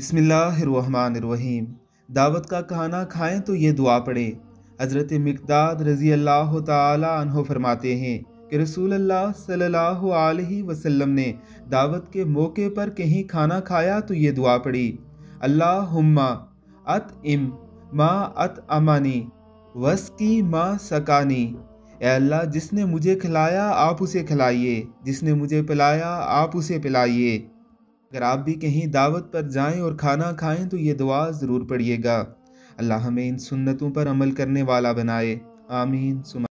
बिसमीम दावत का खाना खाएं तो ये दुआ पढ़ें हज़रत मकदाद रज़ी अल्लाह तहो फरमाते हैं कि रसूल अल्लाह सल्लल्लाहु अलैहि वसल्लम ने दावत के मौके पर कहीं खाना खाया तो ये दुआ पढ़ी अल्लाह हम्मा अत इम माँ अत अमानी वस की माँ सकानी अल्लाह जिसने मुझे खिलाया आप उसे खिलाइए जिसने मुझे पिलाया आप उसे पिलाइए अगर आप भी कहीं दावत पर जाएं और खाना खाएं तो ये दुआ ज़रूर पढ़िएगा अल्लाह हमें इन सुन्नतों पर अमल करने वाला बनाए आमीन सुमा